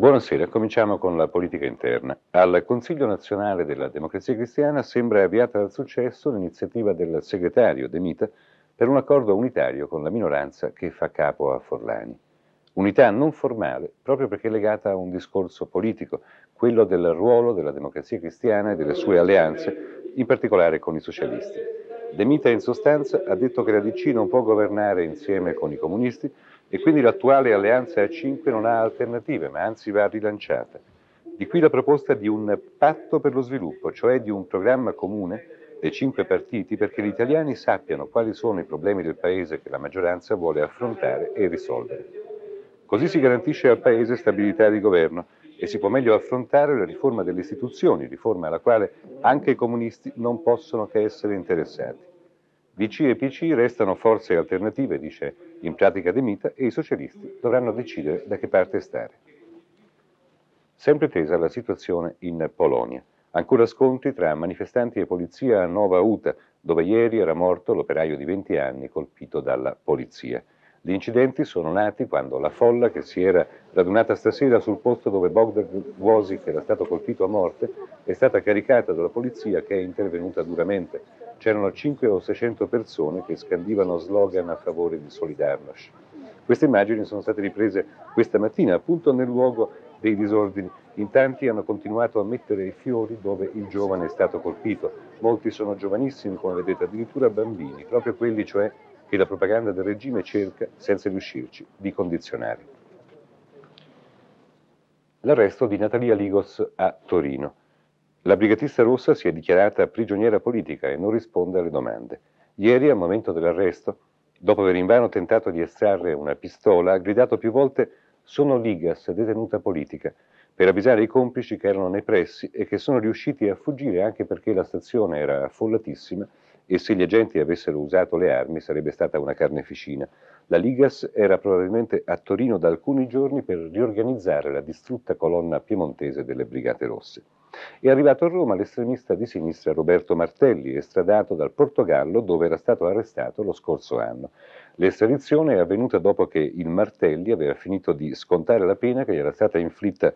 Buonasera, cominciamo con la politica interna. Al Consiglio nazionale della democrazia cristiana sembra avviata dal successo l'iniziativa del segretario De Mita per un accordo unitario con la minoranza che fa capo a Forlani. Unità non formale proprio perché legata a un discorso politico, quello del ruolo della democrazia cristiana e delle sue alleanze, in particolare con i socialisti. De Mita in sostanza ha detto che la DC non può governare insieme con i comunisti e quindi l'attuale alleanza A5 non ha alternative, ma anzi va rilanciata. Di qui la proposta di un patto per lo sviluppo, cioè di un programma comune dei cinque partiti perché gli italiani sappiano quali sono i problemi del Paese che la maggioranza vuole affrontare e risolvere. Così si garantisce al Paese stabilità di governo e si può meglio affrontare la riforma delle istituzioni, riforma alla quale anche i comunisti non possono che essere interessati. DC e PC restano forze alternative, dice in pratica De Mita, e i socialisti dovranno decidere da che parte stare. Sempre tesa la situazione in Polonia. Ancora scontri tra manifestanti e polizia a Nova Uta, dove ieri era morto l'operaio di 20 anni colpito dalla polizia. Gli incidenti sono nati quando la folla che si era radunata stasera sul posto dove Bogdan Wozzik era stato colpito a morte è stata caricata dalla polizia che è intervenuta duramente c'erano 500 o 600 persone che scandivano slogan a favore di Solidarnosc. Queste immagini sono state riprese questa mattina appunto nel luogo dei disordini. In tanti hanno continuato a mettere i fiori dove il giovane è stato colpito. Molti sono giovanissimi, come vedete, addirittura bambini, proprio quelli cioè che la propaganda del regime cerca, senza riuscirci, di condizionare l'arresto di Natalia Ligos a Torino. La brigatista russa si è dichiarata prigioniera politica e non risponde alle domande. Ieri, al momento dell'arresto, dopo aver invano tentato di estrarre una pistola, ha gridato più volte «Sono Ligas, detenuta politica», per avvisare i complici che erano nei pressi e che sono riusciti a fuggire anche perché la stazione era affollatissima e se gli agenti avessero usato le armi sarebbe stata una carneficina. La Ligas era probabilmente a Torino da alcuni giorni per riorganizzare la distrutta colonna piemontese delle Brigate Rosse. È arrivato a Roma l'estremista di sinistra Roberto Martelli, estradato dal Portogallo dove era stato arrestato lo scorso anno. L'estradizione è avvenuta dopo che il Martelli aveva finito di scontare la pena che gli era stata inflitta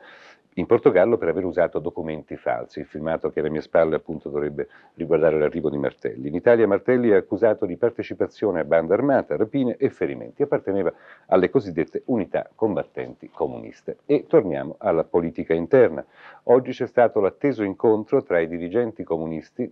in Portogallo per aver usato documenti falsi. Il filmato che è alle mie spalle appunto dovrebbe riguardare l'arrivo di Martelli. In Italia Martelli è accusato di partecipazione a banda armata, rapine e ferimenti. Apparteneva alle cosiddette unità combattenti comuniste. E torniamo alla politica interna. Oggi c'è stato l'atteso incontro tra i dirigenti comunisti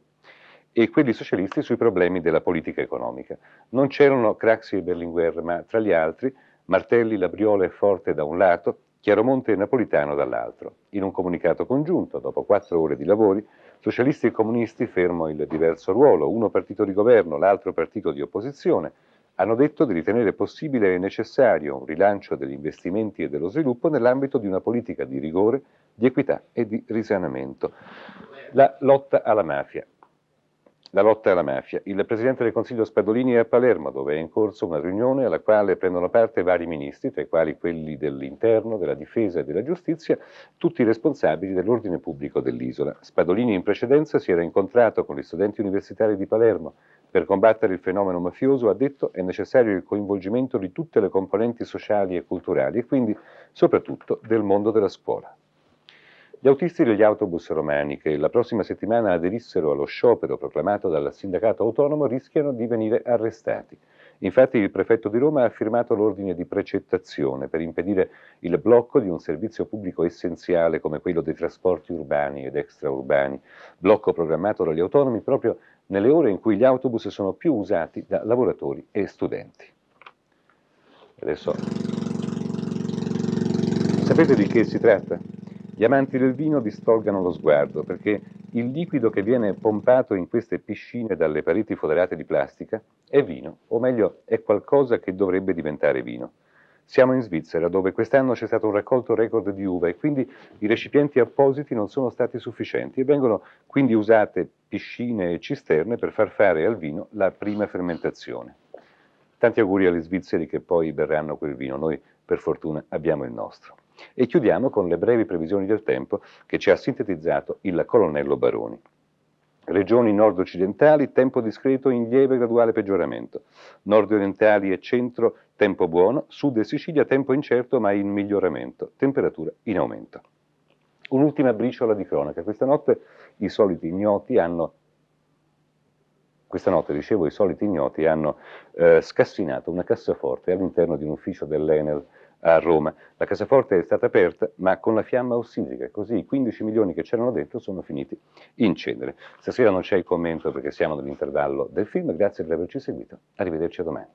e quelli socialisti sui problemi della politica economica. Non c'erano Craxi e Berlinguer, ma tra gli altri Martelli, Labriola e Forte da un lato, Chiaromonte e Napolitano dall'altro. In un comunicato congiunto, dopo quattro ore di lavori, socialisti e comunisti, fermo il diverso ruolo, uno partito di governo, l'altro partito di opposizione, hanno detto di ritenere possibile e necessario un rilancio degli investimenti e dello sviluppo nell'ambito di una politica di rigore, di equità e di risanamento. La lotta alla mafia. La lotta alla mafia. Il presidente del Consiglio Spadolini è a Palermo, dove è in corso una riunione alla quale prendono parte vari ministri, tra i quali quelli dell'interno, della difesa e della giustizia, tutti responsabili dell'ordine pubblico dell'isola. Spadolini in precedenza si era incontrato con gli studenti universitari di Palermo. Per combattere il fenomeno mafioso, ha detto, è necessario il coinvolgimento di tutte le componenti sociali e culturali e quindi soprattutto del mondo della scuola. Gli autisti degli autobus romani che la prossima settimana aderissero allo sciopero proclamato dal sindacato autonomo rischiano di venire arrestati. Infatti il prefetto di Roma ha firmato l'ordine di precettazione per impedire il blocco di un servizio pubblico essenziale come quello dei trasporti urbani ed extraurbani, blocco programmato dagli autonomi proprio nelle ore in cui gli autobus sono più usati da lavoratori e studenti. Adesso sapete di che si tratta? Gli amanti del vino distolgano lo sguardo perché il liquido che viene pompato in queste piscine dalle pareti foderate di plastica è vino, o meglio è qualcosa che dovrebbe diventare vino. Siamo in Svizzera dove quest'anno c'è stato un raccolto record di uva e quindi i recipienti appositi non sono stati sufficienti e vengono quindi usate piscine e cisterne per far fare al vino la prima fermentazione. Tanti auguri agli svizzeri che poi berranno quel vino, noi per fortuna abbiamo il nostro. E chiudiamo con le brevi previsioni del tempo che ci ha sintetizzato il colonnello Baroni. Regioni nord-occidentali, tempo discreto in lieve graduale peggioramento. Nord-orientali e centro, tempo buono. Sud e Sicilia, tempo incerto ma in miglioramento. Temperatura in aumento. Un'ultima briciola di cronaca. Questa notte i soliti ignoti hanno questa notte, dicevo, i soliti ignoti hanno eh, scassinato una cassaforte all'interno di un ufficio dell'Enel a Roma. La cassaforte è stata aperta, ma con la fiamma ossidrica, così i 15 milioni che c'erano dentro sono finiti in cenere. Stasera non c'è il commento perché siamo nell'intervallo del film, grazie per averci seguito, arrivederci a domani.